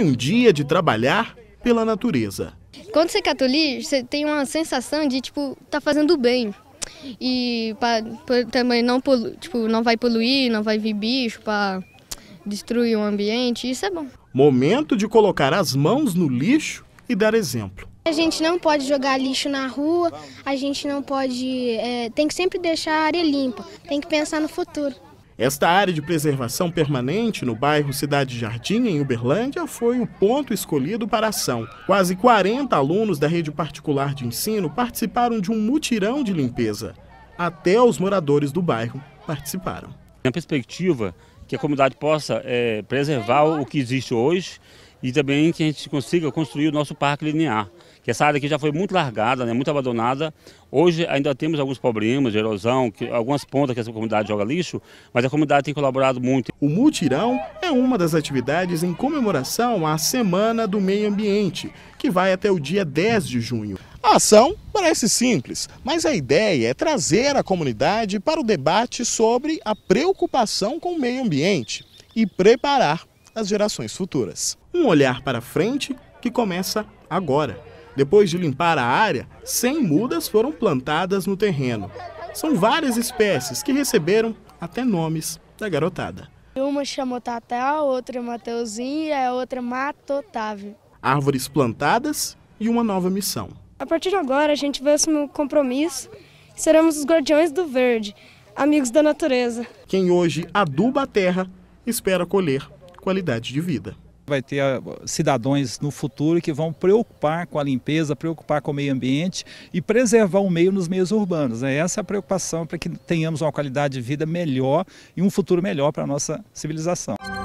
foi um dia de trabalhar pela natureza. Quando você é católico, você tem uma sensação de, tipo, tá fazendo bem. E pra, pra, também não, polu, tipo, não vai poluir, não vai vir bicho para destruir o ambiente, isso é bom. Momento de colocar as mãos no lixo e dar exemplo. A gente não pode jogar lixo na rua, a gente não pode. É, tem que sempre deixar a área limpa, tem que pensar no futuro. Esta área de preservação permanente no bairro Cidade Jardim, em Uberlândia, foi o ponto escolhido para a ação. Quase 40 alunos da rede particular de ensino participaram de um mutirão de limpeza. Até os moradores do bairro participaram. A perspectiva que a comunidade possa é, preservar o que existe hoje, e também que a gente consiga construir o nosso parque linear, que essa área aqui já foi muito largada, né, muito abandonada. Hoje ainda temos alguns problemas de erosão, que, algumas pontas que essa comunidade joga lixo, mas a comunidade tem colaborado muito. O mutirão é uma das atividades em comemoração à Semana do Meio Ambiente, que vai até o dia 10 de junho. A ação parece simples, mas a ideia é trazer a comunidade para o debate sobre a preocupação com o meio ambiente e preparar às gerações futuras. Um olhar para frente que começa agora. Depois de limpar a área, 100 mudas foram plantadas no terreno. São várias espécies que receberam até nomes da garotada. Uma chamou Tatá, outra Mateuzinho e a outra Mato Otávio. Árvores plantadas e uma nova missão. A partir de agora, a gente vê assumir um compromisso seremos os guardiões do verde, amigos da natureza. Quem hoje aduba a terra espera colher qualidade de vida. Vai ter ah, cidadãos no futuro que vão preocupar com a limpeza, preocupar com o meio ambiente e preservar o meio nos meios urbanos. Né? Essa é a preocupação para que tenhamos uma qualidade de vida melhor e um futuro melhor para a nossa civilização.